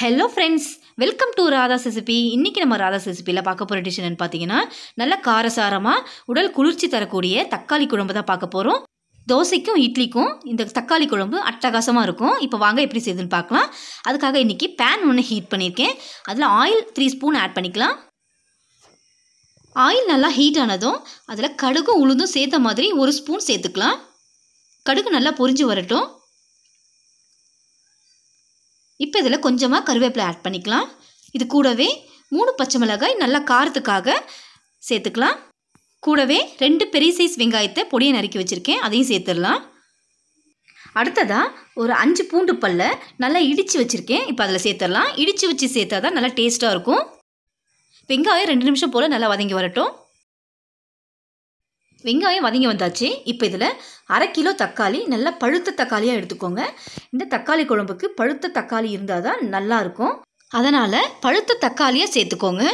hello friends welcome to Radha CCP இன்றைக்கி நம்ம ராதா சிசிபியில் பார்க்க போகிற டிஷ் என்னென்னு பார்த்தீங்கன்னா நல்ல காரசாரமாக உடல் குளிர்ச்சி தரக்கூடிய தக்காளி குழம்பு தான் பார்க்க போகிறோம் தோசைக்கும் இட்லிக்கும் இந்த தக்காளி குழம்பு அட்டகாசமாக இருக்கும் இப்போ வாங்க எப்படி செய்யுதுன்னு பார்க்கலாம் அதுக்காக இன்றைக்கி பேன் ஒன்று ஹீட் பண்ணியிருக்கேன் அதில் ஆயில் த்ரீ ஸ்பூன் ஆட் பண்ணிக்கலாம் ஆயில் நல்லா ஹீட் ஆனதும் அதில் கடுகும் உளுந்தும் சேர்த்த மாதிரி ஒரு ஸ்பூன் சேர்த்துக்கலாம் கடுகு நல்லா பொரிஞ்சு வரட்டும் இப்போ இதில் கொஞ்சமாக கருவேப்பிலை ஆட் பண்ணிக்கலாம் இது கூடவே மூணு பச்சை மிளகாய் நல்லா காரத்துக்காக சேர்த்துக்கலாம் கூடவே ரெண்டு பெரிய சைஸ் வெங்காயத்தை பொடியை நறுக்கி வச்சுருக்கேன் அதையும் சேர்த்துடலாம் அடுத்ததாக ஒரு அஞ்சு பூண்டு பல்ல நல்லா இடித்து வச்சுருக்கேன் இப்போ அதில் சேர்த்துடலாம் இடித்து வச்சு சேர்த்தா தான் நல்லா டேஸ்ட்டாக இருக்கும் வெங்காயம் ரெண்டு நிமிஷம் போல் நல்லா வதங்கி வரட்டும் வெங்காயம் வதங்கி வந்தாச்சு இப்போ இதில் அரை கிலோ தக்காளி நல்லா பழுத்த தக்காளியாக எடுத்துக்கோங்க இந்த தக்காளி குழம்புக்கு பழுத்த தக்காளி இருந்தால் தான் நல்லாயிருக்கும் அதனால் பழுத்த தக்காளியை சேர்த்துக்கோங்க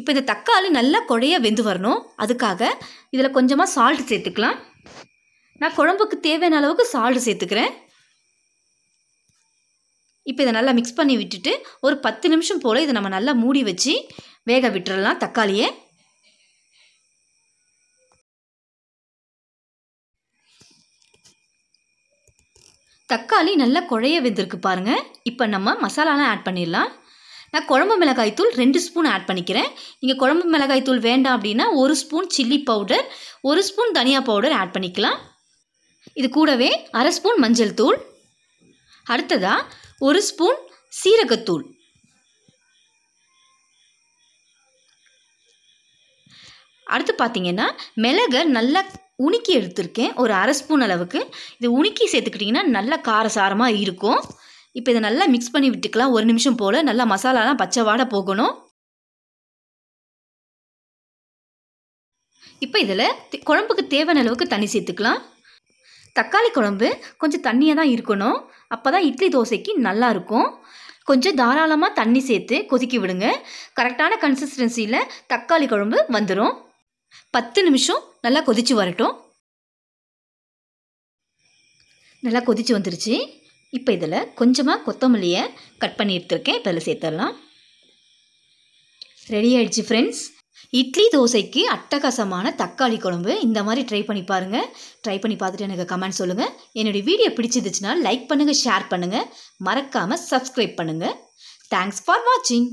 இப்போ இந்த தக்காளி நல்லா குழைய வெந்து வரணும் அதுக்காக இதில் கொஞ்சமாக சால்ட் சேர்த்துக்கலாம் நான் குழம்புக்கு தேவையான அளவுக்கு சால்ட் சேர்த்துக்கிறேன் இப்போ இதை நல்லா மிக்ஸ் பண்ணி விட்டுட்டு ஒரு பத்து நிமிஷம் போல் இதை நம்ம நல்லா மூடி வச்சு வேக விட்டுறலாம் தக்காளியை தக்காளி நல்லா குழைய வெந்திருக்கு பாருங்கள் இப்போ நம்ம மசாலாலாம் ஆட் பண்ணிடலாம் நான் குழம்பு மிளகாய் தூள் ரெண்டு ஸ்பூன் ஆட் பண்ணிக்கிறேன் நீங்கள் குழம்பு மிளகாய் தூள் வேண்டாம் அப்படின்னா ஒரு ஸ்பூன் சில்லி பவுடர் ஒரு ஸ்பூன் தனியா பவுடர் ஆட் பண்ணிக்கலாம் இது கூடவே அரை ஸ்பூன் மஞ்சள் தூள் அடுத்ததாக ஒரு ஸ்பூன் சீரகத்தூள் அடுத்து பார்த்தீங்கன்னா மிளகை நல்லா உணிக்கி எடுத்திருக்கேன் ஒரு அரை ஸ்பூன் அளவுக்கு இது உணிக்கி சேர்த்துக்கிட்டிங்கன்னா நல்லா காரசாரமாக இருக்கும் இப்போ இதை நல்லா மிக்ஸ் பண்ணி விட்டுக்கலாம் ஒரு நிமிஷம் போல் நல்லா மசாலாலாம் பச்சை வாட போகணும் இப்போ இதில் குழம்புக்கு தேவையான அளவுக்கு தண்ணி சேர்த்துக்கலாம் தக்காளி குழம்பு கொஞ்சம் தண்ணியாக தான் இருக்கணும் அப்போ தான் இட்லி தோசைக்கு நல்லாயிருக்கும் கொஞ்சம் தாராளமாக தண்ணி சேர்த்து கொதிக்க விடுங்க கரெக்டான கன்சிஸ்டன்சியில் தக்காளி குழம்பு வந்துடும் பத்து நிமிஷம் நல்லா கொதித்து வரட்டும் நல்லா கொதித்து வந்துருச்சு இப்போ இதில் கொஞ்சமாக கொத்தமல்லியை கட் பண்ணி எடுத்துருக்கேன் இப்போ இதில் சேர்த்துடலாம் ரெடி ஆகிடுச்சு ஃப்ரெண்ட்ஸ் இட்லி தோசைக்கு அட்டகாசமான தக்காளி குழம்பு இந்த மாதிரி ட்ரை பண்ணி பாருங்கள் ட்ரை பண்ணி பார்த்துட்டு எனக்கு கமெண்ட் சொல்லுங்கள் என்னுடைய வீடியோ பிடிச்சிருந்துச்சுன்னா லைக் பண்ணுங்கள் ஷேர் பண்ணுங்கள் மறக்காமல் சப்ஸ்கிரைப் பண்ணுங்கள் தேங்க்ஸ் ஃபார் வாட்சிங்